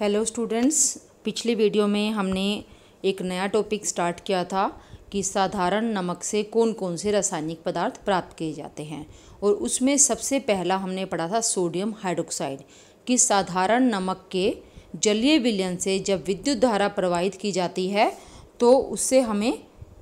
hello students पिछली video में हमने एक नया टॉपिक स्टार्ट किया था कि साधारण नमक से कौन कौन से रासायनिक पदार्थ प्राप्त किए जाते हैं और उसमें सबसे पहला हमने पढ़ा था सोडियम हाइड्रोक्साइड कि साधारण नमक के जलीय विलयन से जब विद्युत धारा प्रवाहित की जाती है तो उससे हमें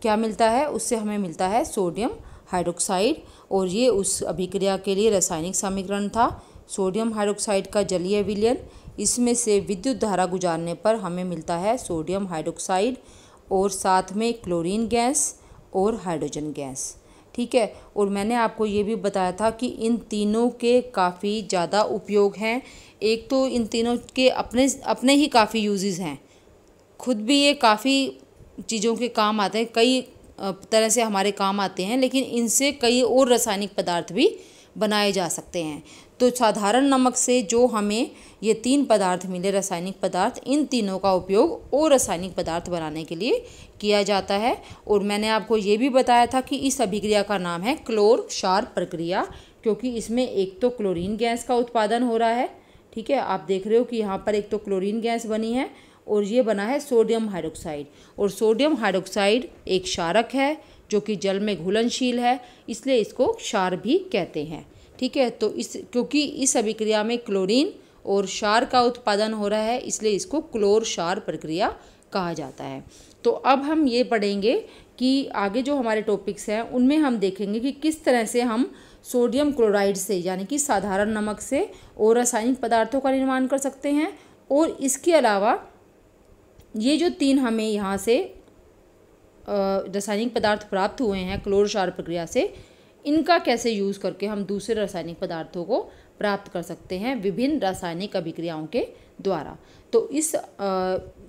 क्या मिलता है उससे हमें मिलता है सोडियम हाइड्रोक्साइड और ये उस अभिक्रिया के लिए रासायनिक समीकरण था सोडियम हाइड्रोक्साइड का जलीय विलयन इसमें से विद्युत धारा गुजारने पर हमें मिलता है सोडियम हाइड्रोक्साइड और साथ में क्लोरीन गैस और हाइड्रोजन गैस ठीक है और मैंने आपको ये भी बताया था कि इन तीनों के काफ़ी ज़्यादा उपयोग हैं एक तो इन तीनों के अपने अपने ही काफ़ी यूजेस हैं खुद भी ये काफ़ी चीज़ों के काम आते हैं कई तरह से हमारे काम आते हैं लेकिन इनसे कई और रासायनिक पदार्थ भी बनाए जा सकते हैं तो साधारण नमक से जो हमें ये तीन पदार्थ मिले रासायनिक पदार्थ इन तीनों का उपयोग और रासायनिक पदार्थ बनाने के लिए किया जाता है और मैंने आपको ये भी बताया था कि इस अभिक्रिया का नाम है क्लोर क्षार प्रक्रिया क्योंकि इसमें एक तो क्लोरीन गैस का उत्पादन हो रहा है ठीक है आप देख रहे हो कि यहाँ पर एक तो क्लोरीन गैस बनी है और ये बना है सोडियम हाइड्रोक्साइड और सोडियम हाइड्रोक्साइड एक क्षारक है जो कि जल में घुलनशील है इसलिए इसको क्षार भी कहते हैं ठीक है तो इस क्योंकि इस अभिक्रिया में क्लोरीन और क्षार का उत्पादन हो रहा है इसलिए इसको क्लोर क्षार प्रक्रिया कहा जाता है तो अब हम ये पढ़ेंगे कि आगे जो हमारे टॉपिक्स हैं उनमें हम देखेंगे कि किस तरह से हम सोडियम क्लोराइड से यानी कि साधारण नमक से और रासायनिक पदार्थों का निर्माण कर सकते हैं और इसके अलावा ये जो तीन हमें यहाँ से रासायनिक पदार्थ प्राप्त हुए हैं क्लोर क्षार प्रक्रिया से इनका कैसे यूज़ करके हम दूसरे रासायनिक पदार्थों को प्राप्त कर सकते हैं विभिन्न रासायनिक अभिक्रियाओं के द्वारा तो इस आ,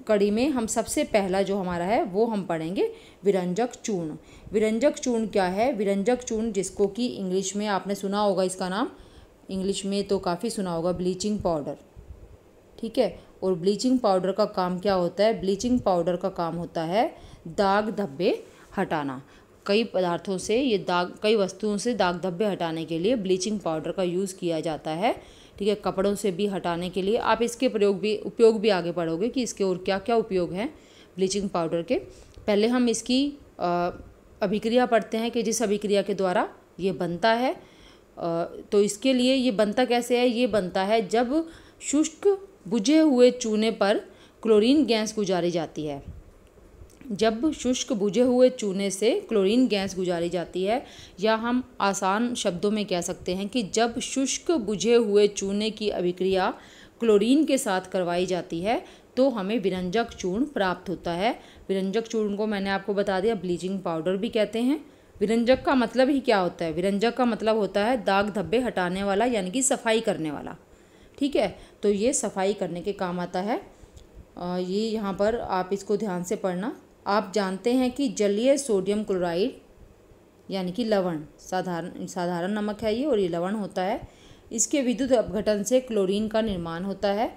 कड़ी में हम सबसे पहला जो हमारा है वो हम पढ़ेंगे विरंजक चूर्ण विरंजक चूर्ण क्या है विरंजक चूर्ण जिसको कि इंग्लिश में आपने सुना होगा इसका नाम इंग्लिश में तो काफ़ी सुना होगा ब्लीचिंग पाउडर ठीक है और ब्लीचिंग पाउडर का काम क्या होता है ब्लीचिंग पाउडर का काम होता है दाग धब्बे हटाना कई पदार्थों से ये दाग कई वस्तुओं से दाग धब्बे हटाने के लिए ब्लीचिंग पाउडर का यूज़ किया जाता है ठीक है कपड़ों से भी हटाने के लिए आप इसके प्रयोग भी उपयोग भी आगे पढ़ोगे कि इसके और क्या क्या उपयोग हैं ब्लीचिंग पाउडर के पहले हम इसकी अभिक्रिया पढ़ते हैं कि जिस अभिक्रिया के द्वारा ये बनता है तो इसके लिए ये बनता कैसे है ये बनता है जब शुष्क बुझे हुए चूने पर क्लोरीन गैस गुजारी जाती है जब शुष्क बुझे हुए चूने से क्लोरीन गैस गुजारी जाती है या हम आसान शब्दों में कह सकते हैं कि जब शुष्क बुझे हुए चूने की अभिक्रिया क्लोरीन के साथ करवाई जाती है तो हमें विरंजक चूर्ण प्राप्त होता है विरंजक चूर्ण को मैंने आपको बता दिया ब्लीचिंग पाउडर भी कहते हैं विरंजक का मतलब ही क्या होता है विरंजक का मतलब होता है दाग धब्बे हटाने वाला यानी कि सफाई करने वाला ठीक है तो ये सफाई करने के काम आता है ये यहाँ पर आप इसको ध्यान से पढ़ना आप जानते हैं कि जलीय सोडियम क्लोराइड यानी कि लवण साधारण साधारण नमक है ये और ये लवण होता है इसके विद्युत अपघटन से क्लोरीन का निर्माण होता है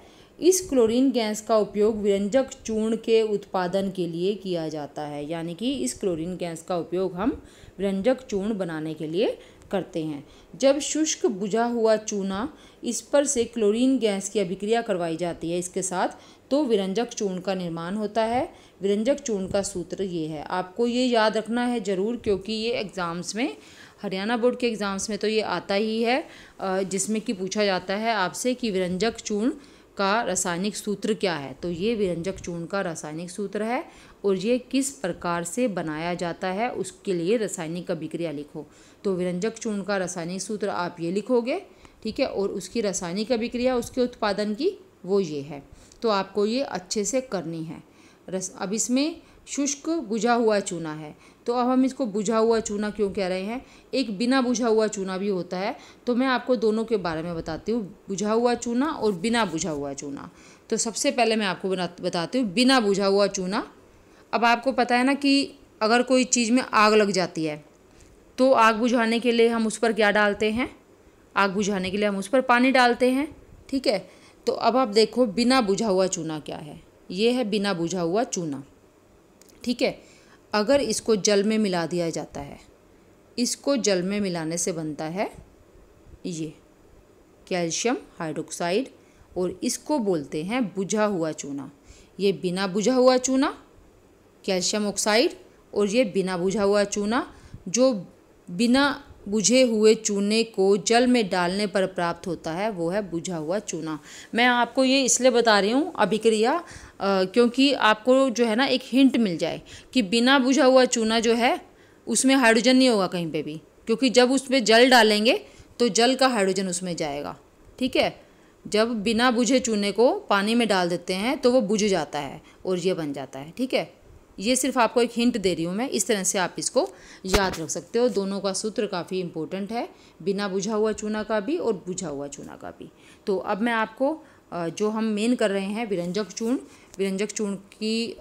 इस क्लोरीन गैस का उपयोग व्यंजक चूर्ण के उत्पादन के लिए किया जाता है यानी कि इस क्लोरीन गैस का उपयोग हम व्यंजक चूर्ण बनाने के लिए करते हैं जब शुष्क बुझा हुआ चूना इस पर से क्लोरीन गैस की अभिक्रिया करवाई जाती है इसके साथ तो विरंजक चूर्ण का निर्माण होता है विरंजक चूर्ण का सूत्र ये है आपको ये याद रखना है ज़रूर क्योंकि ये एग्ज़ाम्स में हरियाणा बोर्ड के एग्ज़ाम्स में तो ये आता ही है जिसमें कि पूछा जाता है आपसे कि विरंजक चूर्ण का रासायनिक सूत्र क्या है तो ये विरंजक चूर्ण का रासायनिक सूत्र है और ये किस प्रकार से बनाया जाता है उसके लिए रासायनिक अभिक्रिया लिखो तो विरंजक चूर्ण का रासायनिक सूत्र आप ये लिखोगे ठीक है और उसकी रासायनिक अभिक्रिया उसके उत्पादन की वो ये है तो आपको ये अच्छे से करनी है रस अब इसमें शुष्क बुझा हुआ चूना है तो अब हम इसको बुझा हुआ चूना क्यों कह रहे हैं एक बिना बुझा हुआ चूना भी होता है तो मैं आपको दोनों के बारे में बताती हूँ बुझा हुआ चूना और बिना बुझा हुआ चूना तो सबसे पहले मैं आपको बताती हूँ बिना बुझा हुआ चूना अब आपको पता है ना कि अगर कोई चीज़ में आग लग जाती है तो आग बुझाने के लिए हम उस पर क्या डालते हैं आग बुझाने के लिए हम उस पर पानी डालते हैं ठीक है तो अब आप देखो बिना बुझा हुआ चूना क्या है ये है बिना बुझा हुआ चूना ठीक है अगर इसको जल में मिला दिया जाता है इसको जल में मिलाने से बनता है ये कैल्शियम हाइड्रोक्साइड और इसको बोलते हैं बुझा हुआ चूना ये बिना बुझा हुआ चूना कैल्शियम ऑक्साइड और ये बिना बुझा हुआ चूना जो बिना बुझे हुए चूने को जल में डालने पर प्राप्त होता है वो है बुझा हुआ चूना मैं आपको ये इसलिए बता रही हूँ अभिक्रिया क्योंकि आपको जो है ना एक हिंट मिल जाए कि बिना बुझा हुआ चूना जो है उसमें हाइड्रोजन नहीं होगा कहीं पे भी क्योंकि जब उस पर जल डालेंगे तो जल का हाइड्रोजन उसमें जाएगा ठीक है जब बिना बुझे चूने को पानी में डाल देते हैं तो वो बुझ जाता है और ये बन जाता है ठीक है ये सिर्फ आपको एक हिंट दे रही हूँ मैं इस तरह से आप इसको याद रख सकते हो दोनों का सूत्र काफ़ी इंपॉर्टेंट है बिना बुझा हुआ चूना का भी और बुझा हुआ चूना का भी तो अब मैं आपको जो हम मेन कर रहे हैं विरंजक चूर्ण विरंजक चूर्ण की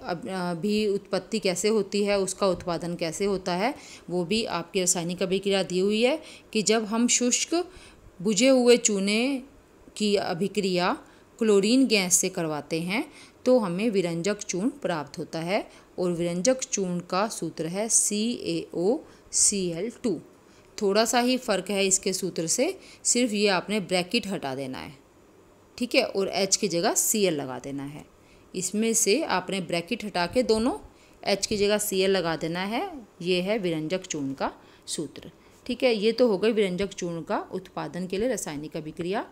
भी उत्पत्ति कैसे होती है उसका उत्पादन कैसे होता है वो भी आपकी रासायनिक अभिक्रिया दी हुई है कि जब हम शुष्क बुझे हुए चूने की अभिक्रिया क्लोरीन गैस से करवाते हैं तो हमें विरंजक चूर्ण प्राप्त होता है और व्यंजक चूर्ण का सूत्र है सी ए ओ सी एल टू थोड़ा सा ही फ़र्क है इसके सूत्र से सिर्फ ये आपने ब्रैकेट हटा देना है ठीक है और एच की जगह सी एल लगा देना है इसमें से आपने ब्रैकेट हटा के दोनों एच की जगह सी एल लगा देना है ये है विरंजक चूर्ण का सूत्र ठीक है ये तो हो गई विरंजक चूर्ण का उत्पादन के लिए रासायनिक अभिक्रिया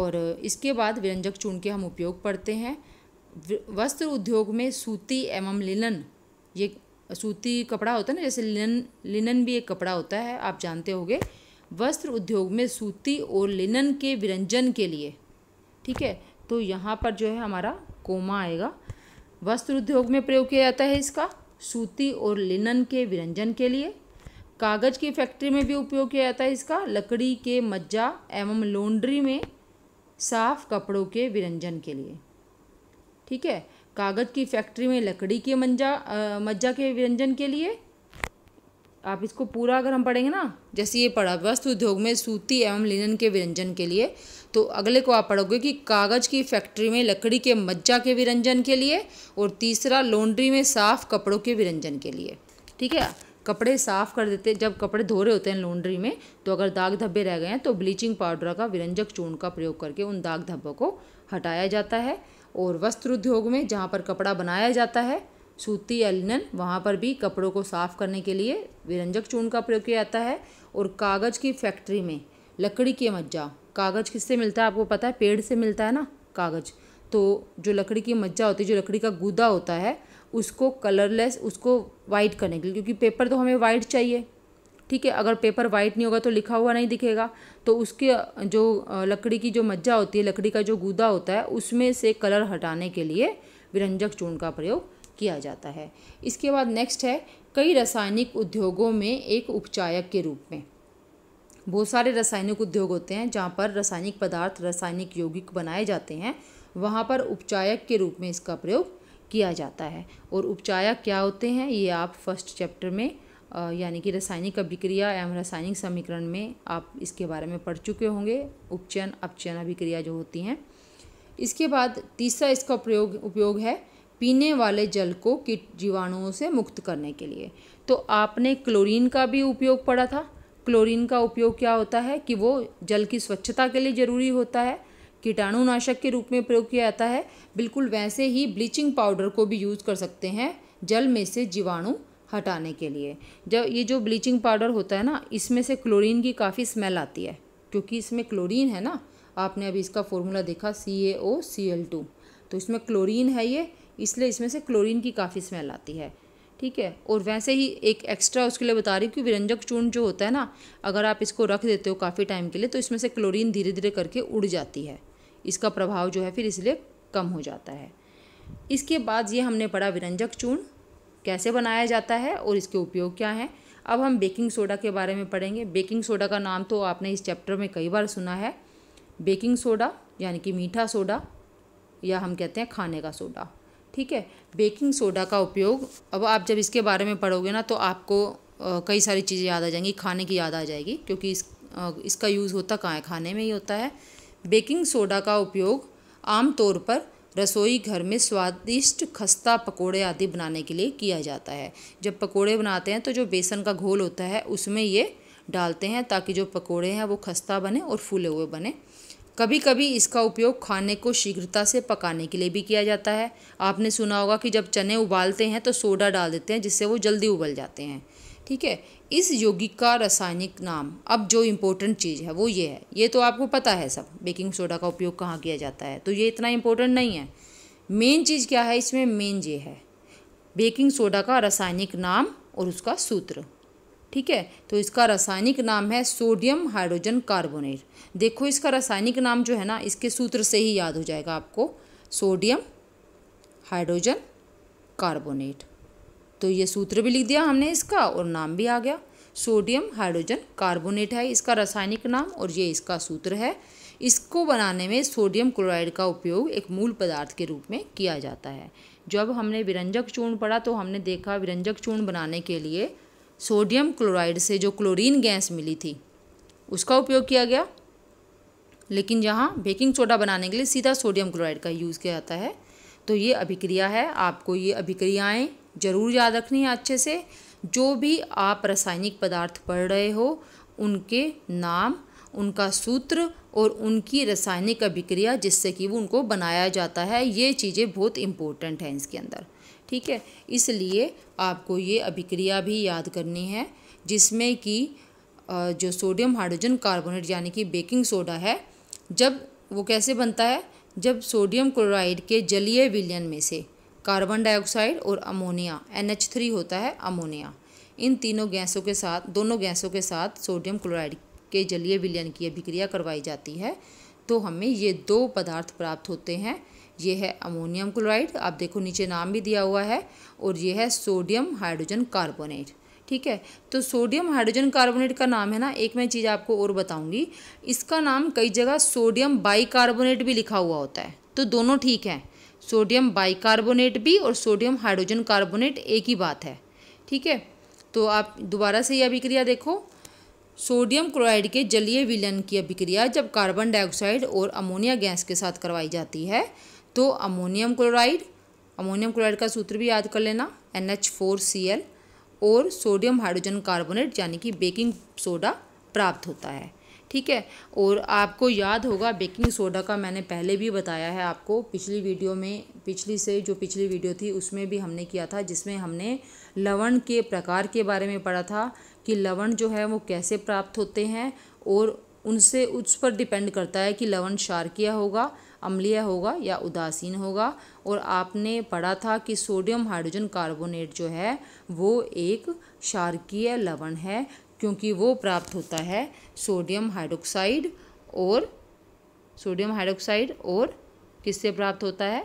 और इसके बाद विरंजक चूर्ण के हम उपयोग पढ़ते हैं वस्त्र उद्योग में सूती एवं लिनन ये सूती कपड़ा होता है ना जैसे लिनन लिनन भी एक कपड़ा होता है आप जानते होंगे वस्त्र उद्योग में सूती और लिनन के विरंजन के लिए ठीक है तो यहाँ पर जो है हमारा कोमा आएगा वस्त्र उद्योग में प्रयोग किया जाता है इसका सूती और लिनन के विरंजन के लिए कागज़ की फैक्ट्री में भी उपयोग किया जाता है इसका लकड़ी के मज्जा एवं लॉन्ड्री में साफ कपड़ों के विरंजन के लिए ठीक है कागज़ की फैक्ट्री में लकड़ी के मंजा मज्जा के व्यंजन के लिए आप इसको पूरा अगर हम पढ़ेंगे ना जैसे ये पढ़ा वस्त्र उद्योग में सूती एवं लिनन के व्यंजन के लिए तो अगले को आप पढ़ोगे कि कागज़ की फैक्ट्री में लकड़ी के मज्जा के व्यंजन के लिए और तीसरा लॉन्ड्री में साफ़ कपड़ों के व्यंजन के लिए ठीक है कपड़े साफ़ कर देते जब कपड़े धो रहे होते हैं लॉन्ड्री में तो अगर दाग धब्बे रह गए हैं तो ब्लीचिंग पाउडर का विरंजक चूर्ण का प्रयोग करके उन दाग धब्बों को हटाया जाता है और वस्त्र उद्योग में जहाँ पर कपड़ा बनाया जाता है सूती या लिनन वहाँ पर भी कपड़ों को साफ़ करने के लिए विरंजक चून का प्रयोग किया जाता है और कागज़ की फैक्ट्री में लकड़ी की मज्जा कागज़ किससे मिलता है आपको पता है पेड़ से मिलता है ना कागज़ तो जो लकड़ी की मज्जा होती है जो लकड़ी का गूदा होता है उसको कलरलेस उसको वाइट करने के लिए क्योंकि पेपर तो हमें वाइट चाहिए ठीक है अगर पेपर वाइट नहीं होगा तो लिखा हुआ नहीं दिखेगा तो उसके जो लकड़ी की जो मज्जा होती है लकड़ी का जो गूदा होता है उसमें से कलर हटाने के लिए विरंजक चूर्ण का प्रयोग किया जाता है इसके बाद नेक्स्ट है कई रासायनिक उद्योगों में एक उपचायक के रूप में बहुत सारे रासायनिक उद्योग होते हैं जहाँ पर रासायनिक पदार्थ रासायनिक यौगिक बनाए जाते हैं वहाँ पर उपचायक के रूप में इसका प्रयोग किया जाता है और उपचायक क्या होते हैं ये आप फर्स्ट चैप्टर में यानी कि रासायनिक अभिक्रिया एवं रासायनिक समीकरण में आप इसके बारे में पढ़ चुके होंगे उपचयन अपचयन अभिक्रिया जो होती हैं इसके बाद तीसरा इसका प्रयोग उपयोग है पीने वाले जल को कीट जीवाणुओं से मुक्त करने के लिए तो आपने क्लोरीन का भी उपयोग पढ़ा था क्लोरीन का उपयोग क्या होता है कि वो जल की स्वच्छता के लिए ज़रूरी होता है कीटाणुनाशक के रूप में प्रयोग किया जाता है बिल्कुल वैसे ही ब्लीचिंग पाउडर को भी यूज़ कर सकते हैं जल में से जीवाणु हटाने के लिए जब ये जो ब्लीचिंग पाउडर होता है ना इसमें से क्लोरीन की काफ़ी स्मेल आती है क्योंकि इसमें क्लोरीन है ना आपने अभी इसका फॉर्मूला देखा सी ए ओ सी एल टू तो इसमें क्लोरीन है ये इसलिए इसमें से क्लोरीन की काफ़ी स्मेल आती है ठीक है और वैसे ही एक एक्स्ट्रा उसके लिए बता रही हूँ कि विरंजक चूर्ण जो होता है ना अगर आप इसको रख देते हो काफ़ी टाइम के लिए तो इसमें से क्लोरीन धीरे धीरे करके उड़ जाती है इसका प्रभाव जो है फिर इसलिए कम हो जाता है इसके बाद ये हमने पढ़ा विरंजक चूर्ण कैसे बनाया जाता है और इसके उपयोग क्या हैं अब हम बेकिंग सोडा के बारे में पढ़ेंगे बेकिंग सोडा का नाम तो आपने इस चैप्टर में कई बार सुना है बेकिंग सोडा यानी कि मीठा सोडा या हम कहते हैं खाने का सोडा ठीक है बेकिंग सोडा का उपयोग अब आप जब इसके बारे में पढ़ोगे ना तो आपको कई सारी चीज़ें याद आ जाएंगी खाने की याद आ जाएगी क्योंकि इस इसका यूज़ होता कहाँ है खाने में ही होता है बेकिंग सोडा का उपयोग आमतौर पर रसोई घर में स्वादिष्ट खस्ता पकोड़े आदि बनाने के लिए किया जाता है जब पकोड़े बनाते हैं तो जो बेसन का घोल होता है उसमें ये डालते हैं ताकि जो पकोड़े हैं वो खस्ता बने और फूले हुए बने कभी कभी इसका उपयोग खाने को शीघ्रता से पकाने के लिए भी किया जाता है आपने सुना होगा कि जब चने उबालते हैं तो सोडा डाल देते हैं जिससे वो जल्दी उबल जाते हैं ठीक है इस यौगिक का रासायनिक नाम अब जो इम्पोर्टेंट चीज़ है वो ये है ये तो आपको पता है सब बेकिंग सोडा का उपयोग कहाँ किया जाता है तो ये इतना इम्पोर्टेंट नहीं है मेन चीज़ क्या है इसमें मेन ये है बेकिंग सोडा का रासायनिक नाम और उसका सूत्र ठीक है तो इसका रासायनिक नाम है सोडियम हाइड्रोजन कार्बोनेट देखो इसका रासायनिक नाम जो है ना इसके सूत्र से ही याद हो जाएगा आपको सोडियम हाइड्रोजन कार्बोनेट तो ये सूत्र भी लिख दिया हमने इसका और नाम भी आ गया सोडियम हाइड्रोजन कार्बोनेट है इसका रासायनिक नाम और ये इसका सूत्र है इसको बनाने में सोडियम क्लोराइड का उपयोग एक मूल पदार्थ के रूप में किया जाता है जब हमने विरंजक चूर्ण पढ़ा तो हमने देखा विरंजक चूर्ण बनाने के लिए सोडियम क्लोराइड से जो क्लोरीन गैस मिली थी उसका उपयोग किया गया लेकिन यहाँ बेकिंग सोडा बनाने के लिए सीधा सोडियम क्लोराइड का यूज़ किया जाता है तो ये अभिक्रिया है आपको ये अभिक्रियाएँ ज़रूर याद रखनी है अच्छे से जो भी आप रासायनिक पदार्थ पढ़ रहे हो उनके नाम उनका सूत्र और उनकी रासायनिक अभिक्रिया जिससे कि वो उनको बनाया जाता है ये चीज़ें बहुत इम्पोर्टेंट हैं इसके अंदर ठीक है इसलिए आपको ये अभिक्रिया भी याद करनी है जिसमें कि जो सोडियम हाइड्रोजन कार्बोनेट यानी कि बेकिंग सोडा है जब वो कैसे बनता है जब सोडियम क्लोराइड के जलीय विलयन में से कार्बन डाइऑक्साइड और अमोनिया थ्री होता है अमोनिया इन तीनों गैसों के साथ दोनों गैसों के साथ सोडियम क्लोराइड के जलीय विलयन की अभिक्रिया करवाई जाती है तो हमें ये दो पदार्थ प्राप्त होते हैं ये है अमोनियम क्लोराइड आप देखो नीचे नाम भी दिया हुआ है और ये है सोडियम हाइड्रोजन कार्बोनेट ठीक है तो सोडियम हाइड्रोजन कार्बोनेट का नाम है ना एक मैं चीज़ आपको और बताऊंगी इसका नाम कई जगह सोडियम बाइकार्बोनेट भी लिखा हुआ होता है तो दोनों ठीक हैं सोडियम बाइकार्बोनेट भी और सोडियम हाइड्रोजन कार्बोनेट एक ही बात है ठीक है तो आप दोबारा से यह अभिक्रिया देखो सोडियम क्लोराइड के जलीय विलन की अभिक्रिया जब कार्बन डाइऑक्साइड और अमोनिया गैस के साथ करवाई जाती है तो अमोनियम क्लोराइड अमोनियम क्लोराइड का सूत्र भी याद कर लेना N H four C L और सोडियम हाइड्रोजन कार्बोनेट यानी कि बेकिंग सोडा प्राप्त होता है ठीक है और आपको याद होगा बेकिंग सोडा का मैंने पहले भी बताया है आपको पिछली वीडियो में पिछली से जो पिछली वीडियो थी उसमें भी हमने किया था जिसमें हमने लवण के प्रकार के बारे में पढ़ा था कि लवण जो है वो कैसे प्राप्त होते हैं और उनसे उस पर डिपेंड करता है कि लवण शार्कीय होगा अम्लीय होगा या उदासीन होगा और आपने पढ़ा था कि सोडियम हाइड्रोजन कार्बोनेट जो है वो एक शार्कीय लवण है क्योंकि वो प्राप्त होता है सोडियम हाइड्रोक्साइड और सोडियम हाइड्रोक्साइड और किससे प्राप्त होता है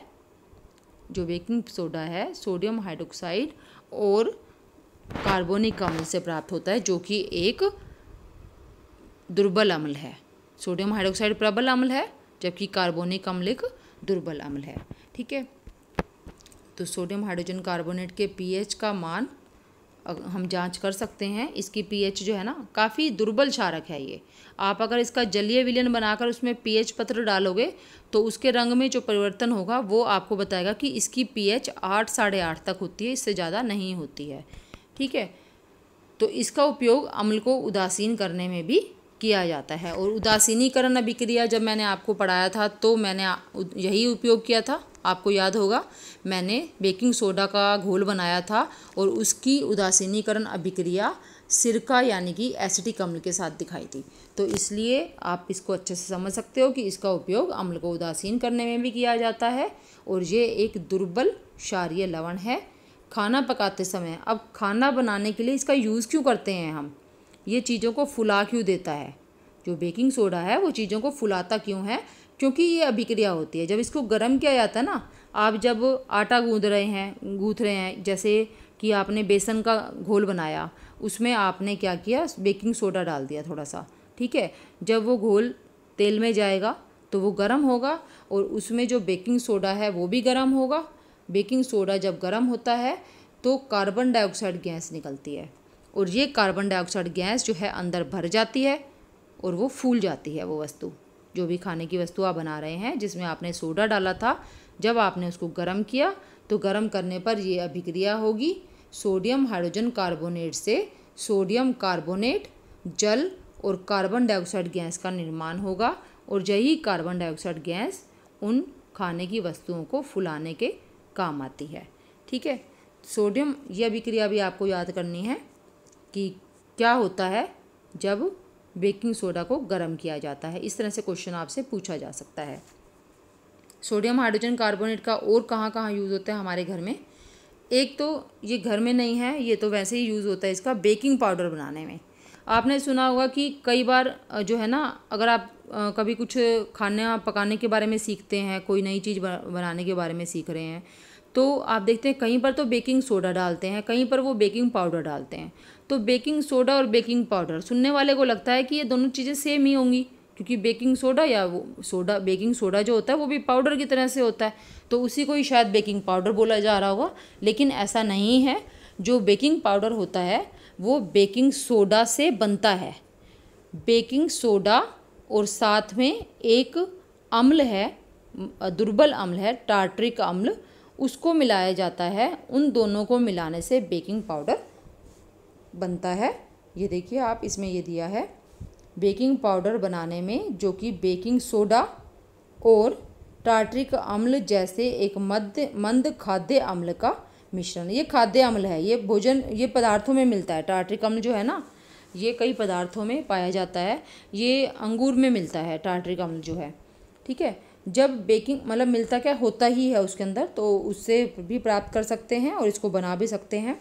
जो बेकिंग सोडा है सोडियम हाइड्रोक्साइड और कार्बोनिक अम्ल से प्राप्त होता है जो कि एक दुर्बल अम्ल है सोडियम हाइड्रोक्साइड प्रबल अम्ल है जबकि कार्बोनिक अम्ल एक दुर्बल अम्ल है ठीक है तो सोडियम हाइड्रोजन कार्बोनेट के पीएच का मान हम जांच कर सकते हैं इसकी पीएच जो है ना काफ़ी दुर्बल क्षारक है ये आप अगर इसका जलीय विलयन बनाकर उसमें पीएच पत्र डालोगे तो उसके रंग में जो परिवर्तन होगा वो आपको बताएगा कि इसकी पीएच आठ साढ़े आठ तक होती है इससे ज़्यादा नहीं होती है ठीक है तो इसका उपयोग अम्ल को उदासीन करने में भी किया जाता है और उदासीनीकरण अभिक्रिया जब मैंने आपको पढ़ाया था तो मैंने यही उपयोग किया था आपको याद होगा मैंने बेकिंग सोडा का घोल बनाया था और उसकी उदासीनीकरण अभिक्रिया सिरका यानी कि एसिटिक अम्ल के साथ दिखाई थी तो इसलिए आप इसको अच्छे से समझ सकते हो कि इसका उपयोग अम्ल को उदासीन करने में भी किया जाता है और ये एक दुर्बल क्षारिय लवण है खाना पकाते समय अब खाना बनाने के लिए इसका यूज़ क्यों करते हैं हम ये चीज़ों को फुला क्यों देता है जो बेकिंग सोडा है वो चीज़ों को फुलाता क्यों है क्योंकि ये अभिक्रिया होती है जब इसको गर्म किया जाता है ना आप जब आटा गूँध रहे हैं गूँथ रहे हैं जैसे कि आपने बेसन का घोल बनाया उसमें आपने क्या किया बेकिंग सोडा डाल दिया थोड़ा सा ठीक है जब वो घोल तेल में जाएगा तो वो गर्म होगा और उसमें जो बेकिंग सोडा है वो भी गर्म होगा बेकिंग सोडा जब गर्म होता है तो कार्बन डाइऑक्साइड गैस निकलती है और ये कार्बन डाइऑक्साइड गैस जो है अंदर भर जाती है और वो फूल जाती है वो वस्तु जो भी खाने की वस्तु आप बना रहे हैं जिसमें आपने सोडा डाला था जब आपने उसको गर्म किया तो गर्म करने पर ये अभिक्रिया होगी सोडियम हाइड्रोजन कार्बोनेट से सोडियम कार्बोनेट जल और कार्बन डाइऑक्साइड गैस का निर्माण होगा और यही कार्बन डाइऑक्साइड गैस उन खाने की वस्तुओं को फुलाने के काम आती है ठीक है सोडियम यह अभिक्रिया भी आपको याद करनी है कि क्या होता है जब बेकिंग सोडा को गर्म किया जाता है इस तरह से क्वेश्चन आपसे पूछा जा सकता है सोडियम हाइड्रोजन कार्बोनेट का और कहाँ कहाँ यूज़ होता है हमारे घर में एक तो ये घर में नहीं है ये तो वैसे ही यूज़ होता है इसका बेकिंग पाउडर बनाने में आपने सुना होगा कि कई बार जो है ना अगर आप कभी कुछ खाना पकाने के बारे में सीखते हैं कोई नई चीज़ बनाने के बारे में सीख रहे हैं तो आप देखते हैं कहीं पर तो बेकिंग सोडा डालते हैं कहीं पर वो बेकिंग पाउडर डालते हैं तो बेकिंग सोडा और बेकिंग पाउडर सुनने वाले को लगता है कि ये दोनों चीज़ें सेम ही होंगी क्योंकि बेकिंग सोडा या वो सोडा बेकिंग सोडा जो होता है वो भी पाउडर की तरह से होता है तो उसी को ही शायद बेकिंग पाउडर बोला जा रहा होगा लेकिन ऐसा नहीं है जो बेकिंग पाउडर होता है वो बेकिंग सोडा से बनता है बेकिंग सोडा और साथ में एक अम्ल है दुर्बल अम्ल है टार्ट्रिक अम्ल उसको मिलाया जाता है उन दोनों को मिलाने से बेकिंग पाउडर बनता है ये देखिए आप इसमें ये दिया है बेकिंग पाउडर बनाने में जो कि बेकिंग सोडा और टार्ट्रिक अम्ल जैसे एक मध्य मंद खाद्य अम्ल का मिश्रण ये खाद्य अम्ल है ये भोजन ये पदार्थों में मिलता है टार्ट्रिक अम्ल जो है ना ये कई पदार्थों में पाया जाता है ये अंगूर में मिलता है टार्ट्रिक अम्ल जो है ठीक है जब बेकिंग मतलब मिलता क्या होता ही है उसके अंदर तो उससे भी प्राप्त कर सकते हैं और इसको बना भी सकते हैं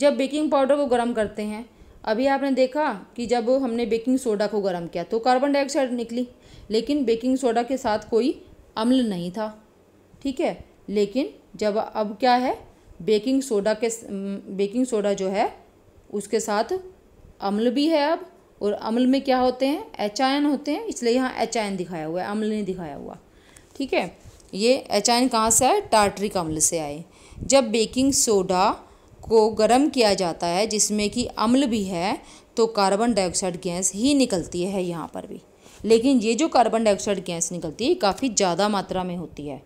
जब बेकिंग पाउडर को गर्म करते हैं अभी आपने देखा कि जब हमने बेकिंग सोडा को गर्म किया तो कार्बन डाइऑक्साइड निकली लेकिन बेकिंग सोडा के साथ कोई अम्ल नहीं था ठीक है लेकिन जब अब क्या है बेकिंग सोडा के बेकिंग सोडा जो है उसके साथ अम्ल भी है अब और अम्ल में क्या होते हैं एच आयन होते हैं इसलिए यहाँ एच आयन दिखाया हुआ है अम्ल नहीं दिखाया हुआ ठीक है ये एच आयन कहाँ से आए टार्ट्रिक अम्ल से आए जब बेकिंग सोडा को गर्म किया जाता है जिसमें कि अम्ल भी है तो कार्बन डाइऑक्साइड गैस ही निकलती है यहाँ पर भी लेकिन ये जो कार्बन डाइऑक्साइड गैस निकलती है काफ़ी ज़्यादा मात्रा में होती है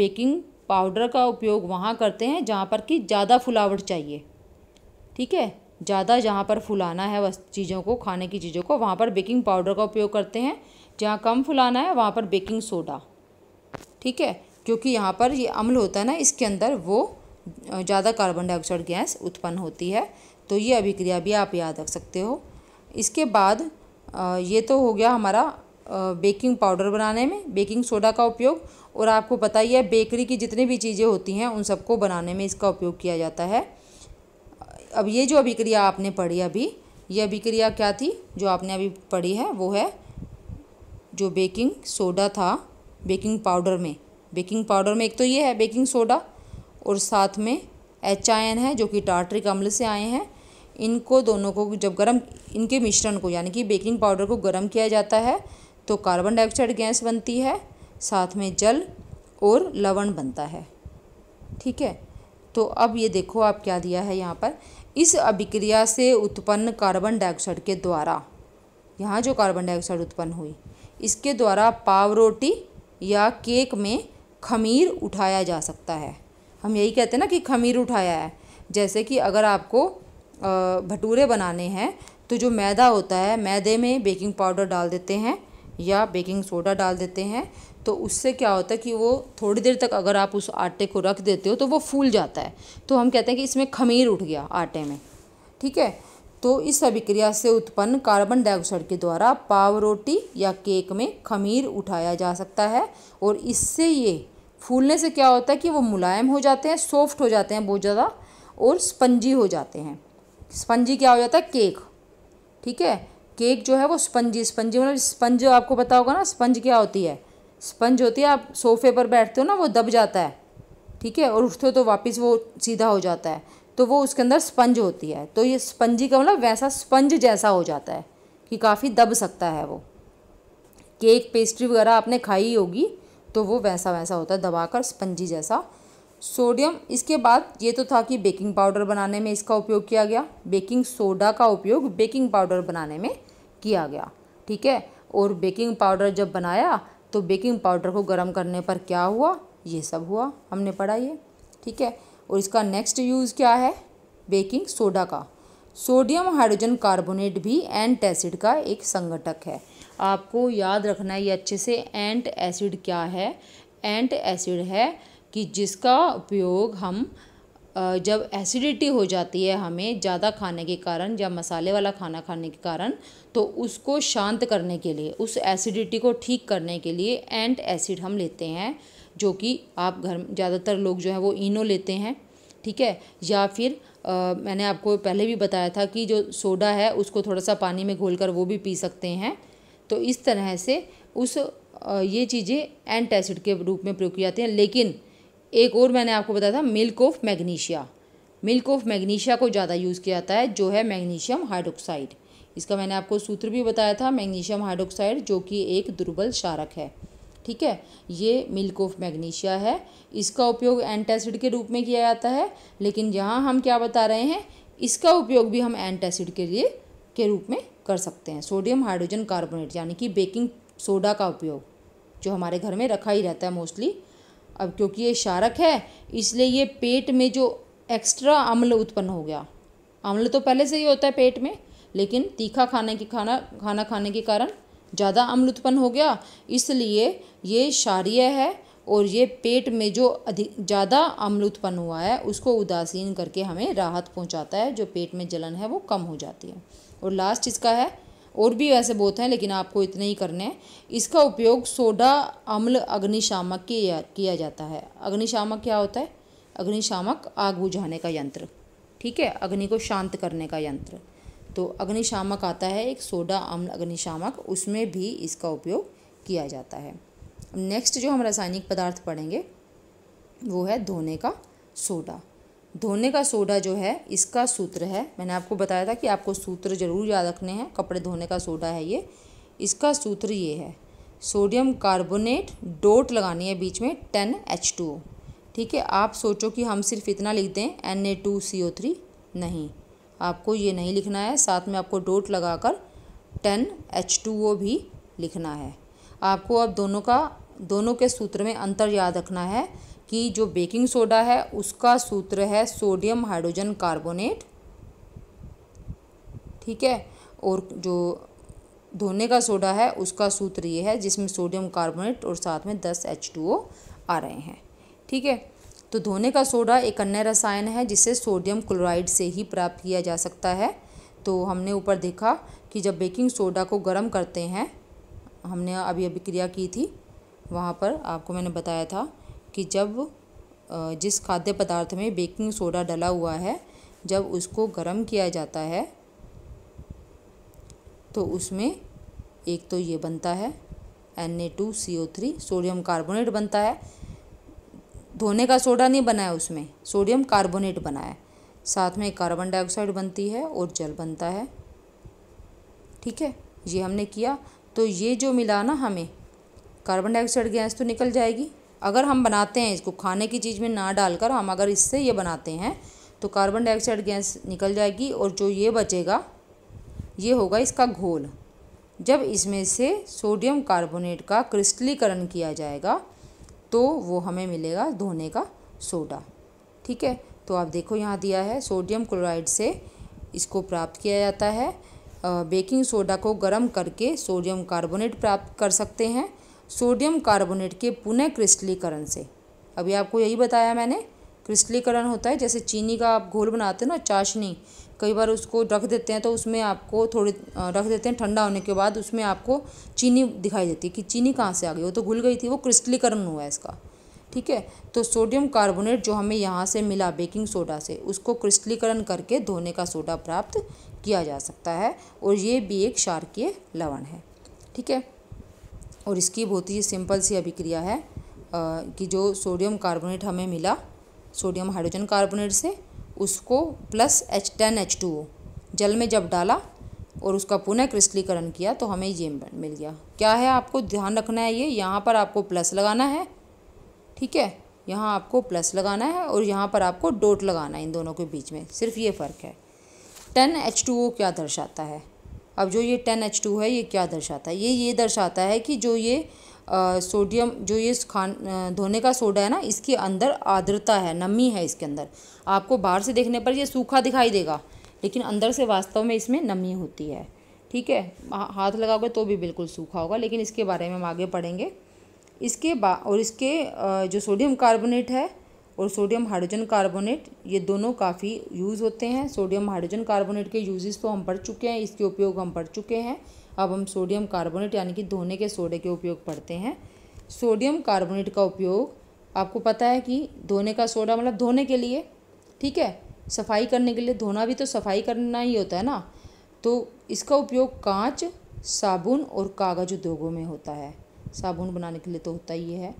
बेकिंग पाउडर का उपयोग वहाँ करते हैं जहाँ पर कि ज़्यादा फुलावट चाहिए ठीक है ज़्यादा जहाँ पर फुलाना है वस चीज़ों को खाने की चीज़ों को वहाँ पर बेकिंग पाउडर का उपयोग करते हैं जहाँ कम फुलाना है वहाँ पर बेकिंग सोडा ठीक है क्योंकि यहाँ पर ये अम्ल होता है ना इसके अंदर वो ज़्यादा कार्बन डाइऑक्साइड गैस उत्पन्न होती है तो ये अभिक्रिया भी आप याद रख सकते हो इसके बाद ये तो हो गया हमारा बेकिंग पाउडर बनाने में बेकिंग सोडा का उपयोग और आपको पता ही है बेकरी की जितनी भी चीज़ें होती हैं उन सबको बनाने में इसका उपयोग किया जाता है अब ये जो अभिक्रिया आपने पढ़ी अभी ये अभिक्रिया क्या थी जो आपने अभी पढ़ी है वो है जो बेकिंग सोडा था बेकिंग पाउडर में बेकिंग पाउडर में एक तो ये है बेकिंग सोडा और साथ में एच आयन है जो कि टार्ट्रिक अम्ल से आए हैं इनको दोनों को जब गर्म इनके मिश्रण को यानी कि बेकिंग पाउडर को गर्म किया जाता है तो कार्बन डाइऑक्साइड गैस बनती है साथ में जल और लवण बनता है ठीक है तो अब ये देखो आप क्या दिया है यहाँ पर इस अभिक्रिया से उत्पन्न कार्बन डाइऑक्साइड के द्वारा यहाँ जो कार्बन डाइऑक्साइड उत्पन्न हुई इसके द्वारा पावरोटी या केक में खमीर उठाया जा सकता है हम यही कहते हैं ना कि खमीर उठाया है जैसे कि अगर आपको भटूरे बनाने हैं तो जो मैदा होता है मैदे में बेकिंग पाउडर डाल देते हैं या बेकिंग सोडा डाल देते हैं तो उससे क्या होता है कि वो थोड़ी देर तक अगर आप उस आटे को रख देते हो तो वो फूल जाता है तो हम कहते हैं कि इसमें खमीर उठ गया आटे में ठीक है तो इस अभिक्रिया से उत्पन्न कार्बन डाइऑक्साइड के द्वारा पावरोटी या केक में खमीर उठाया जा सकता है और इससे ये फूलने से क्या होता है कि वो मुलायम हो जाते हैं सॉफ्ट हो जाते हैं बहुत ज़्यादा और स्पंजी हो जाते हैं स्पंजी क्या हो जाता है केक ठीक है केक जो है वो स्पंजी स्पंजी मतलब स्पंज आपको पता होगा ना स्पंज क्या होती है स्पंज होती है आप सोफे पर बैठते हो ना वो दब जाता है ठीक है और उठते हो तो वापस वो सीधा हो जाता है तो वो उसके अंदर स्पंज होती है तो ये स्पंजी का मतलब वैसा स्पंज जैसा हो जाता है कि काफ़ी दब सकता है वो केक पेस्ट्री वगैरह आपने खाई होगी तो वो वैसा वैसा होता है दबाकर स्पंजी जैसा सोडियम इसके बाद ये तो था कि बेकिंग पाउडर बनाने में इसका उपयोग किया गया बेकिंग सोडा का उपयोग बेकिंग पाउडर बनाने में किया गया ठीक है और बेकिंग पाउडर जब बनाया तो बेकिंग पाउडर को गर्म करने पर क्या हुआ ये सब हुआ हमने पढ़ा ये ठीक है और इसका नेक्स्ट यूज़ क्या है बेकिंग सोडा का सोडियम हाइड्रोजन कार्बोनेट भी एंटेसिड का एक संगठक है आपको याद रखना है ये अच्छे से एंट एसिड क्या है एंट एसिड है कि जिसका उपयोग हम जब एसिडिटी हो जाती है हमें ज़्यादा खाने के कारण या मसाले वाला खाना खाने के कारण तो उसको शांत करने के लिए उस एसिडिटी को ठीक करने के लिए एंट एसिड हम लेते हैं जो कि आप घर ज़्यादातर लोग जो है वो इनो लेते हैं ठीक है या फिर आ, मैंने आपको पहले भी बताया था कि जो सोडा है उसको थोड़ा सा पानी में घोल कर वो भी पी सकते हैं तो इस तरह से उस ये चीज़ें एंटी एसिड के रूप में प्रयोग की जाती हैं लेकिन एक और मैंने आपको बताया था milk of magnesia milk of magnesia को ज़्यादा यूज़ किया जाता है जो है मैग्नीशियम हाइड्रोक्साइड इसका मैंने आपको सूत्र भी बताया था मैग्नीशियम हाइड्रोक्साइड जो कि एक दुर्बल क्षारक है ठीक है ये मिल्क ऑफ मैग्नीशिया है इसका उपयोग एंटासिड के रूप में किया जाता है लेकिन यहाँ हम क्या बता रहे हैं इसका उपयोग भी हम एंटासिड के लिए के रूप में कर सकते हैं सोडियम हाइड्रोजन कार्बोनेट यानी कि बेकिंग सोडा का उपयोग जो हमारे घर में रखा ही रहता है मोस्टली अब क्योंकि ये क्षारक है इसलिए ये पेट में जो एक्स्ट्रा अम्ल उत्पन्न हो गया अम्ल तो पहले से ही होता है पेट में लेकिन तीखा खाने के खाना खाना खाने के कारण ज़्यादा अम्ल उत्पन्न हो गया इसलिए ये क्षारिय है और ये पेट में जो अधिक ज़्यादा अम्ल उत्पन्न हुआ है उसको उदासीन करके हमें राहत पहुंचाता है जो पेट में जलन है वो कम हो जाती है और लास्ट इसका है और भी वैसे बहुत हैं लेकिन आपको इतने ही करने हैं इसका उपयोग सोडा अम्ल अग्निशामक किया जाता है अग्निशामक क्या होता है अग्निशामक आग बुझाने का यंत्र ठीक है अग्नि को शांत करने का यंत्र तो अग्निशामक आता है एक सोडा अम्ल अग्निशामक उसमें भी इसका उपयोग किया जाता है नेक्स्ट जो हम रासायनिक पदार्थ पढ़ेंगे वो है धोने का सोडा धोने का सोडा जो है इसका सूत्र है मैंने आपको बताया था कि आपको सूत्र ज़रूर याद रखने हैं कपड़े धोने का सोडा है ये इसका सूत्र ये है सोडियम कार्बोनेट डोट लगानी है बीच में टेन एच टू ओ ठीक है आप सोचो कि हम सिर्फ इतना लिख दें N A two C O three नहीं आपको ये नहीं लिखना है साथ में आपको डोट लगा कर टेन एच टू ओ भी लिखना है आपको अब दोनों का दोनों के सूत्र में अंतर याद रखना है कि जो बेकिंग सोडा है उसका सूत्र है सोडियम हाइड्रोजन कार्बोनेट ठीक है और जो धोने का सोडा है उसका सूत्र ये है जिसमें सोडियम कार्बोनेट और साथ में दस एच टू ओ आ रहे हैं ठीक है तो धोने का सोडा एक अन्य रसायन है जिसे सोडियम क्लोराइड से ही प्राप्त किया जा सकता है तो हमने ऊपर देखा कि जब बेकिंग सोडा को गर्म करते हैं हमने अभी अभिक्रिया की थी वहाँ पर आपको मैंने बताया था कि जब जिस खाद्य पदार्थ में बेकिंग सोडा डला हुआ है जब उसको गर्म किया जाता है तो उसमें एक तो ये बनता है N A two C O three sodium carbonate बनता है धोने का सोडा नहीं बनाया उसमें सोडियम कार्बोनेट बनाया साथ में कार्बन डाइऑक्साइड बनती है और जल बनता है ठीक है ये हमने किया तो ये जो मिला ना हमें कार्बन डाइऑक्साइड गैस तो निकल जाएगी अगर हम बनाते हैं इसको खाने की चीज़ में ना डालकर हम अगर इससे ये बनाते हैं तो कार्बन डाइऑक्साइड गैस निकल जाएगी और जो ये बचेगा ये होगा इसका घोल जब इसमें से सोडियम कार्बोनेट का क्रिस्टलीकरण किया जाएगा तो वो हमें मिलेगा धोने का सोडा ठीक है तो आप देखो यहाँ दिया है सोडियम क्लोराइड से इसको प्राप्त किया जाता है बेकिंग सोडा को गर्म करके सोडियम कार्बोनेट प्राप्त कर सकते हैं सोडियम कार्बोनेट के पुनः क्रिस्टलीकरण से अभी आपको यही बताया मैंने क्रिस्टलीकरण होता है जैसे चीनी का आप घोल बनाते हैं ना चाशनी कई बार उसको रख देते हैं तो उसमें आपको थोड़ी रख देते हैं ठंडा होने के बाद उसमें आपको चीनी दिखाई देती है कि चीनी कहाँ से आ गई वो तो घुल गई थी वो क्रिस्टलीकरण हुआ है इसका ठीक है तो सोडियम कार्बोनेट जो हमें यहाँ से मिला बेकिंग सोडा से उसको क्रिस्टलीकरण करके धोने का सोडा प्राप्त किया जा सकता है और ये भी एक शार्कीय लवण है ठीक है और इसकी बहुत ही सिंपल सी अभिक्रिया है कि जो सोडियम कार्बोनेट हमें मिला सोडियम हाइड्रोजन कार्बोनेट से उसको plus H ten H two O जल में जब डाला और उसका पुनः क्रिस्टलीकरण किया तो हमें ये मिल गया क्या है आपको ध्यान रखना है ये यहाँ पर आपको प्लस लगाना है ठीक है यहाँ आपको प्लस लगाना है और यहाँ पर आपको डोट लगाना है इन दोनों के बीच में सिर्फ ये फ़र्क है टेन एच टू ओ क्या दर्शाता है अब जो ये टेन एच टू है ये क्या दर्शाता है ये ये दर्शाता है कि जो ये सोडियम जो ये खान धोने का सोडा है ना इसके अंदर आर्द्रता है नमी है इसके अंदर आपको बाहर से देखने पर ये सूखा दिखाई देगा लेकिन अंदर से वास्तव में इसमें नमी होती है ठीक है हाथ लगाओगे तो भी बिल्कुल सूखा होगा लेकिन इसके बारे में हम आगे पढ़ेंगे इसके बा और इसके जो सोडियम कार्बोनेट है और सोडियम हाइड्रोजन कार्बोनेट ये दोनों काफ़ी यूज़ होते हैं सोडियम हाइड्रोजन कार्बोनेट के यूजेस तो हम पढ़ चुके हैं इसके उपयोग हम पढ़ चुके हैं अब हम सोडियम कार्बोनेट यानी कि धोने के सोडे के उपयोग पढ़ते हैं सोडियम कार्बोनेट का उपयोग आपको पता है कि धोने का सोडा मतलब धोने के लिए ठीक है सफाई करने के लिए धोना भी तो सफाई करना ही होता है ना तो इसका उपयोग कांच साबुन और कागज़ उद्योगों में होता है साबुन बनाने के लिए तो होता ही है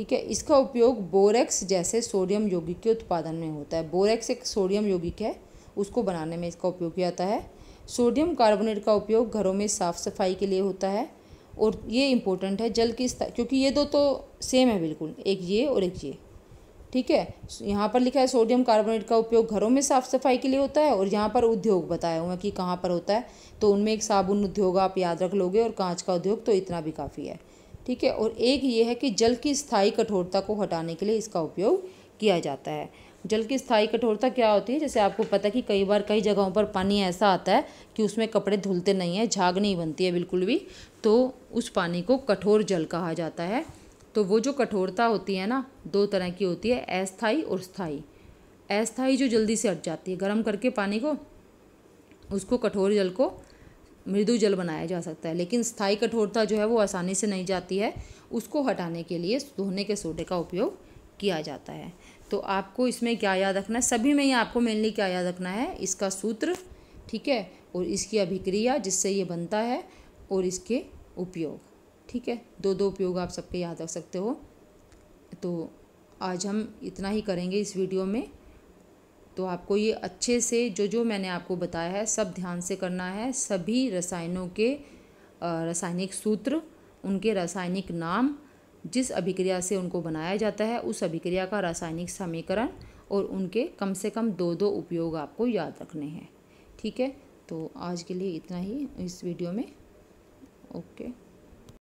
ठीक है इसका उपयोग बोरेक्स जैसे सोडियम यौगिक के उत्पादन में होता है बोरेक्स एक सोडियम यौगिक है उसको बनाने में इसका उपयोग किया जाता है सोडियम कार्बोनेट का उपयोग घरों में साफ़ सफाई के लिए होता है और ये इम्पोर्टेंट है जल की क्योंकि ये दो तो सेम है बिल्कुल एक ये और एक ये ठीक है यहाँ पर लिखा है सोडियम कार्बोनेट का उपयोग घरों में साफ़ सफाई के लिए होता है और यहाँ पर उद्योग बताया हुआ है कि कहाँ पर होता है तो उनमें एक साबुन उद्योग आप याद रख लोगे और कांच का उद्योग तो इतना भी काफ़ी है ठीक है और एक ये है कि जल की स्थाई कठोरता को हटाने के लिए इसका उपयोग किया जाता है जल की स्थाई कठोरता क्या होती है जैसे आपको पता है कि कई बार कई जगहों पर पानी ऐसा आता है कि उसमें कपड़े धुलते नहीं हैं झाग नहीं बनती है बिल्कुल भी तो उस पानी को कठोर जल कहा जाता है तो वो जो कठोरता होती है ना दो तरह की होती है अस्थाई और स्थाई अस्थाई जो जल्दी से हट जाती है गर्म करके पानी को उसको कठोर जल को मृदु जल बनाया जा सकता है लेकिन स्थायी कठोरता जो है वो आसानी से नहीं जाती है उसको हटाने के लिए धोने के सोडे का उपयोग किया जाता है तो आपको इसमें क्या याद रखना है सभी में ही आपको मेनली क्या याद रखना है इसका सूत्र ठीक है और इसकी अभिक्रिया जिससे ये बनता है और इसके उपयोग ठीक है दो दो उपयोग आप सबके याद रख सकते हो तो आज हम इतना ही करेंगे इस वीडियो में तो आपको ये अच्छे से जो जो मैंने आपको बताया है सब ध्यान से करना है सभी रसायनों के रासायनिक सूत्र उनके रासायनिक नाम जिस अभिक्रिया से उनको बनाया जाता है उस अभिक्रिया का रासायनिक समीकरण और उनके कम से कम दो दो उपयोग आपको याद रखने हैं ठीक है तो आज के लिए इतना ही इस वीडियो में ओके